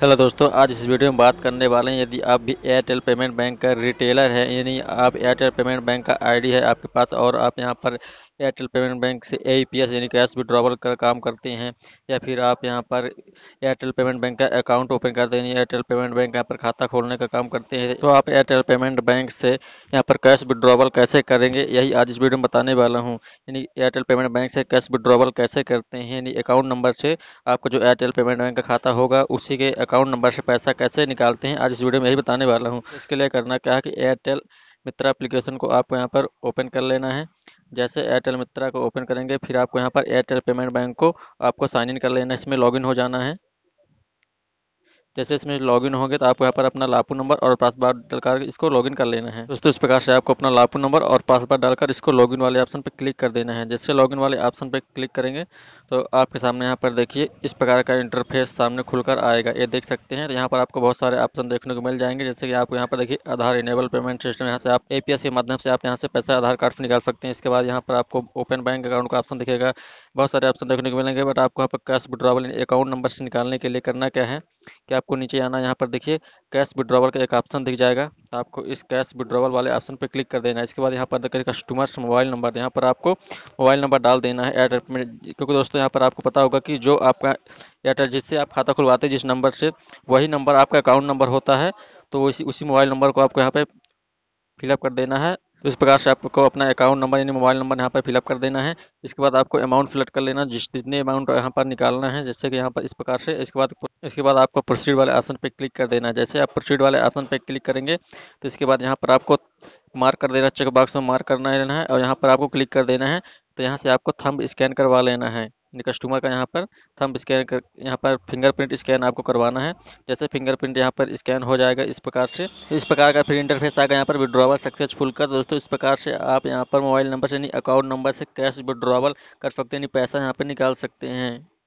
hello दोस्तों आज इस वीडियो में बात करने वाले हैं यदि आप भी एयरटेल पेमेंट बैंक का रिटेलर है यानी आप एयरटेल पेमेंट बैंक का आईडी है आपके पास और आप यहां पर एयरटेल पेमेंट बैंक से ए यानी कैश विड्रॉवल कर काम करते हैं या फिर आप यहाँ पर एयरटेल पेमेंट बैंक का अकाउंट ओपन करते हैं एयरटेल पेमेंट बैंक यहाँ पर खाता खोलने का काम करते हैं तो आप एयरटेल पेमेंट बैंक से यहाँ पर कैश विड्रॉवल कैसे करेंगे यही आज इस वीडियो में बताने वाला हूँ यानी एयरटेल पेमेंट बैंक से कैश विड्रॉवल कैसे करते हैं यानी अकाउंट नंबर से आपका जो एयरटेल पेमेंट बैंक का खाता होगा उसी के अकाउंट नंबर से पैसा कैसे निकालते हैं आज इस वीडियो में यही बताने वाला हूँ इसके लिए करना क्या है कि एयरटेल मित्रा एप्लीकेशन को आपको यहाँ पर ओपन कर लेना है जैसे एयरटेल मित्रा को ओपन करेंगे फिर आपको यहाँ पर एयरटेल पेमेंट बैंक को आपको साइन इन कर लेना है इसमें लॉगिन हो जाना है जैसे इसमें लॉगिन होंगे तो आपको यहाँ पर अपना लापू नंबर और पासवर्ड डालकर इसको लॉगिन कर लेना है दोस्तों इस प्रकार से आपको अपना लापू नंबर और पासवर्ड डालकर इसको लॉगिन वाले ऑप्शन पर क्लिक कर देना है जैसे लॉगिन वाले ऑप्शन पर क्लिक करेंगे तो आपके सामने यहाँ पर देखिए इस प्रकार का इंटरफेस सामने खुलकर आएगा ये देख सकते हैं यहाँ पर आपको बहुत सारे ऑप्शन देखने को मिल जाएंगे जैसे कि आपको यहाँ पर देखिए आधार इनेबल पेमेंट सिस्टम यहाँ से आप ए के माध्यम से आप यहाँ से पैसा आधार कार्ड से निकाल सकते हैं इसके बाद यहाँ पर आपको ओपन बैंक अकाउंट का ऑप्शन दिखेगा बहुत सारे ऑप्शन देखने को मिलेंगे बट आपको यहाँ पर कैश विड्रॉवल अकाउंट नंबर से निकालने के लिए करना क्या है कि आपको नीचे आना यहाँ पर देखिए कैश विड्रॉवल का एक ऑप्शन दिख जाएगा आपको इस कैश विड्रॉवल वाले ऑप्शन पर क्लिक कर देना है इसके बाद यहाँ पर देखिए कस्टमर्स मोबाइल नंबर यहाँ पर आपको मोबाइल नंबर डाल देना है एयरटेल में क्योंकि दोस्तों यहाँ पर आपको पता होगा कि जो आपका एयरटेल जिससे आप खाता खुलवाते हैं जिस नंबर से वही नंबर आपका अकाउंट नंबर होता है तो उसी उसी मोबाइल नंबर को आपको यहाँ पर फिलअप कर देना है तो इस प्रकार से आपको अपना अकाउंट नंबर यानी मोबाइल नंबर यहाँ पर फिलअप कर देना है इसके बाद आपको अमाउंट फिलट कर लेना जिस जितने अमाउंट यहाँ पर निकालना है जैसे कि यहाँ पर इस प्रकार से इसके बाद इसके बाद आपको प्रोसीड वाले ऑप्शन पर क्लिक कर देना है जैसे आप प्रोसीड वाले ऑप्शन पर क्लिक करेंगे तो इसके बाद यहाँ पर आपको मार्क कर देना चेक बॉक्स में मार्क करना है और यहाँ पर आपको क्लिक कर देना है तो यहाँ से आपको थंब स्कैन करवा लेना है कस्टमर का यहाँ पर थंब स्कैन कर यहाँ पर फिंगरप्रिंट स्कैन आपको करवाना है जैसे फिंगरप्रिंट यहाँ पर स्कैन हो जाएगा इस प्रकार से तो इस प्रकार का फिर इंटरफेस आएगा यहाँ पर विड्रॉवल सक्सेसफुल का दोस्तों इस प्रकार से आप यहाँ पर मोबाइल नंबर से यानी अकाउंट नंबर से कैश विड्रॉवल कर सकते हैं यानी पैसा यहाँ पर निकाल सकते हैं